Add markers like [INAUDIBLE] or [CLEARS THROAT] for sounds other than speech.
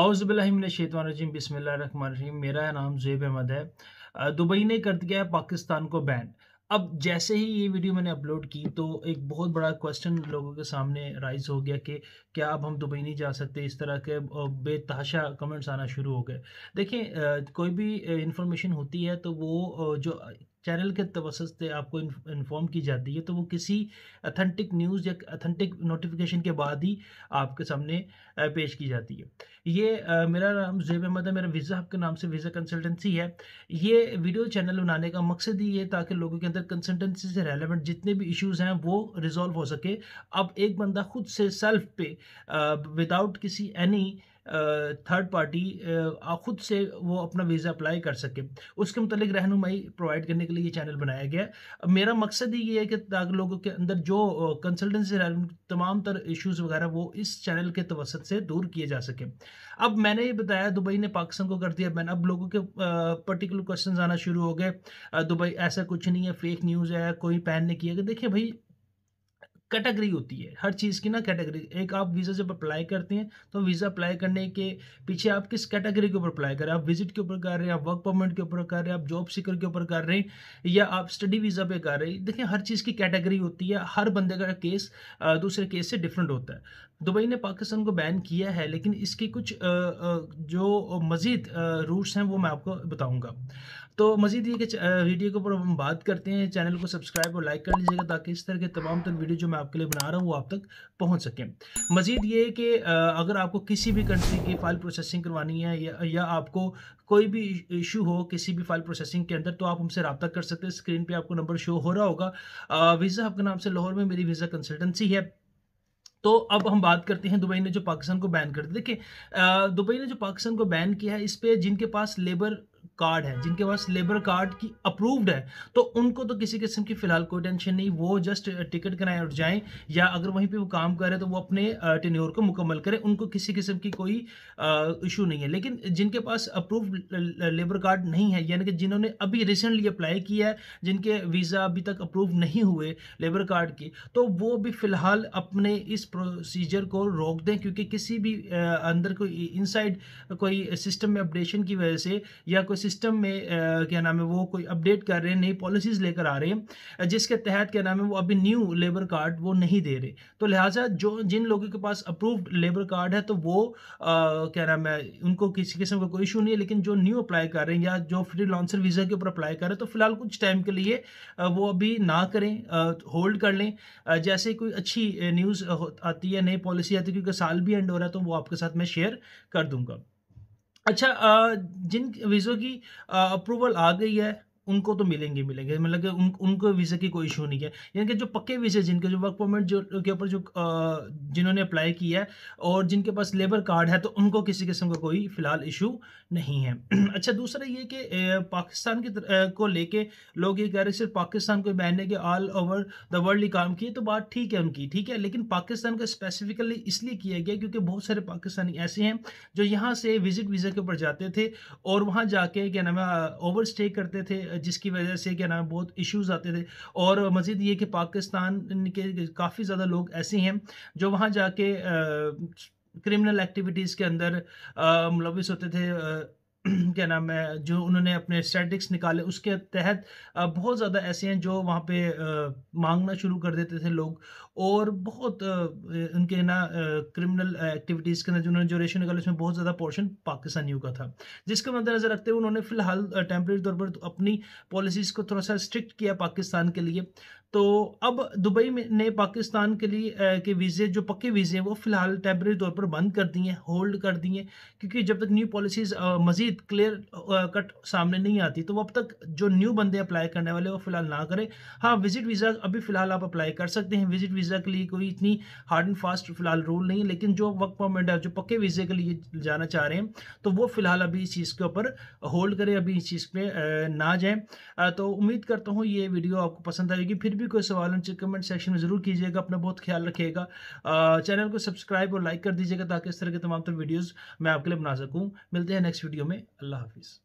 अउज़बिल्लिमिनशैतवानरजीम रही मेरा नाम ज़ुब अहमद है दुबई ने कर दिया है पाकिस्तान को बैन अब जैसे ही ये वीडियो मैंने अपलोड की तो एक बहुत बड़ा क्वेश्चन लोगों के सामने राइज हो गया कि क्या अब हम दुबई नहीं जा सकते इस तरह के बेतहाशा कमेंट्स आना शुरू हो गए देखें कोई भी इंफॉर्मेशन होती है तो वो जो चैनल के तवसत से आपको इन्फॉर्म की जाती है तो वो किसी अथेंटिक न्यूज़ या अथेंटिक नोटिफिकेशन के बाद ही आपके सामने पेश की जाती है ये मेरा नाम जेब अहमद है मेरा वीज़ा आपके नाम से वीज़ा कंसल्टेंसी है ये वीडियो चैनल बनाने का मकसद ही है ताकि लोगों के अंदर कंसल्टेंसी से रेलिवेंट जितने भी इशूज़ हैं वो रिजॉल्व हो सके अब एक बंदा खुद से सेल्फ पे विदाउट किसी एनी थर्ड पार्टी खुद से वो अपना वीज़ा अप्लाई कर सके उसके मतलब रहनुमाई प्रोवाइड करने के लिए ये चैनल बनाया गया है मेरा मकसद ही ये है कि ताकि लोगों के अंदर जो कंसल्टेंसी तमाम तर इश्यूज़ वगैरह वो इस चैनल के तवसत से दूर किए जा सके अब मैंने ये बताया दुबई ने पाकिस्तान को कर दिया मैंने अब लोगों के पर्टिकुलर क्वेश्चन आना शुरू हो गए दुबई ऐसा कुछ नहीं है फेक न्यूज़ है कोई पैन ने किया कि देखिए भाई कैटेगरी होती है हर चीज़ की ना कैटेगरी एक आप वीज़ा जब अप्लाई करते हैं तो वीज़ा अप्लाई करने के पीछे आप किस कैटेगरी के ऊपर अप्लाई कर रहे हैं आप विजिट के ऊपर कर रहे हैं आप वर्क परमिट के ऊपर कर रहे हैं आप जॉब सीकर के ऊपर कर रहे हैं या आप स्टडी वीज़ा पे कर रहे हैं देखिए हर चीज़ की कैटेगरी होती है हर बंदे का केस दूसरे केस से डिफरेंट होता है दुबई ने पाकिस्तान को बैन किया है लेकिन इसके कुछ जो मज़ीद रूट्स हैं वो मैं आपको बताऊँगा तो मजीद ये कि वीडियो के ऊपर हम बात करते हैं चैनल को सब्सक्राइब और लाइक कर लीजिएगा ताकि इस तरह के तमाम तर वीडियो जो मैं आपके लिए बना रहा हूँ वो आप तक पहुँच सकें मज़ीद ये कि अगर आपको किसी भी कंट्री की फ़ाइल प्रोसेसिंग करवानी है या, या आपको कोई भी इशू हो किसी भी फाइल प्रोसेसिंग के अंदर तो आप हमसे रबता कर सकते हैं स्क्रीन पर आपको नंबर शो हो रहा होगा वीज़ा आपके नाम से लाहौर में मेरी वीज़ा कंसल्टेंसी है तो अब हम बात करते हैं दुबई ने जो पाकिस्तान को बैन कर दिया देखिए दुबई ने जो पाकिस्तान को बैन किया है इस पर जिनके पास लेबर कार्ड है जिनके पास लेबर कार्ड की अप्रूव्ड है तो उनको तो किसी किस्म की फिलहाल कोई टेंशन नहीं वो जस्ट टिकट कराएं और जाएं या अगर वहीं पे वो काम कर रहे तो वो अपने टेन्योर को मुकम्मल करें उनको किसी किस्म की कोई इशू नहीं है लेकिन जिनके पास अप्रूव लेबर कार्ड नहीं है यानी कि जिन्होंने अभी रिसेंटली अप्लाई किया है जिनके वीज़ा अभी तक अप्रूव नहीं हुए लेबर कार्ड के तो वो भी फ़िलहाल अपने इस प्रोसीजर को रोक दें क्योंकि किसी भी अंदर कोई इनसाइड कोई सिस्टम में अपडेशन की वजह से या कोई सिस्टम में क्या नाम है वो कोई अपडेट कर रहे हैं नई पॉलिसीज लेकर आ रहे हैं जिसके तहत क्या नाम है वो अभी न्यू लेबर कार्ड वो नहीं दे रहे तो लिहाजा जो जिन लोगों के पास अप्रूव्ड लेबर कार्ड है तो वो क्या नाम है उनको किसी किस्म का कोई इशू नहीं है लेकिन जो न्यू अप्लाई कर रहे हैं या जो फ्री लॉन्सर वीज़ा के ऊपर अप्लाई कर रहे हैं तो फिलहाल कुछ टाइम के लिए वो अभी ना करें होल्ड कर लें जैसे कोई अच्छी न्यूज़ आती है नई पॉलिसी आती है क्योंकि साल भी एंड हो रहा है तो वो आपके साथ मैं शेयर कर दूंगा अच्छा जिन वीज़ों की अप्रूवल आ गई है उनको तो मिलेंगे मिलेंगे मतलब कि उन उनको वीज़े की कोई इशू नहीं है यानी कि जो पक्के वीज़े जिनके जो वर्क परमिट जो के ऊपर जो जिन्होंने अप्लाई किया है और जिनके पास लेबर कार्ड है तो उनको किसी किस्म का कोई फ़िलहाल इशू नहीं है [CLEARS THROAT] अच्छा दूसरा ये कि पाकिस्तान के को लेके लोग ये कह रहे सिर्फ पाकिस्तान को बैन है कि ऑल ओवर द वर्ल्ड ही काम किए तो बात ठीक है उनकी ठीक है लेकिन पाकिस्तान का स्पेसिफिकली इसलिए किया गया क्योंकि बहुत सारे पाकिस्तानी ऐसे हैं जो यहाँ से विज़िट वीज़ा के ऊपर जाते थे और वहाँ जाके क्या नाम है ओवर स्टे करते थे जिसकी वजह से क्या नाम बहुत इश्यूज आते थे और मज़ीद ये कि पाकिस्तान के काफ़ी ज़्यादा लोग ऐसे हैं जो वहाँ जाके क्रिमिनल एक्टिविटीज़ के अंदर मुलविस होते थे [CLEARS THROAT] क्या नाम है जो उन्होंने अपने स्टैटिक्स निकाले उसके तहत बहुत ज़्यादा ऐसे हैं जो वहाँ पे मांगना शुरू कर देते थे लोग और बहुत उनके ना क्रिमिनल एक्टिविटीज़ के अंदर जिन्होंने जो रेशन निकाले उसमें बहुत ज़्यादा पोर्शन पाकिस्तानियों का था जिसके मद्देनज़र रखते हुए उन्होंने फ़िलहाल टेम्प्रेरी तौर पर तो अपनी पॉलिसीज़ को थोड़ा सा स्ट्रिक्ट किया पाकिस्तान के लिए तो अब दुबई में ने पाकिस्तान के लिए के वीज़े जो पक्के वीज़े हैं वो फ़िलहाल टेम्प्रेरी तौर पर बंद कर दिए हैं होल्ड कर दिए क्योंकि जब तक न्यू पॉलिसीज़ मज़ीद विद क्लियर कट सामने नहीं आती तो वो अब तक जो न्यू बंदे अप्लाई करने वाले वो फिलहाल ना करें हाँ विजिट वीज़ा अभी फिलहाल आप अप्लाई कर सकते हैं विजिट वीज़ा के लिए कोई इतनी हार्ड एंड फास्ट फिलहाल रूल नहीं है लेकिन जो वर्क परमिट है जो पक्के वीज़े के लिए जाना चाह रहे हैं तो वो फिलहाल अभी इस चीज़ के ऊपर होल्ड करें अभी इस चीज़ पर ना जाएँ तो उम्मीद करता हूँ ये वीडियो आपको पसंद आएगी फिर भी कोई सवाल उनसे कमेंट सेक्शन में ज़रूर कीजिएगा अपना बहुत ख्याल रखिएगा चैनल को सब्सक्राइब और लाइक कर दीजिएगा ताकि इस तरह के तमाम तर वीडियोज़ मैं आपके लिए बना सकूँ मिलते हैं नेक्स्ट वीडियो में Allah Hafiz.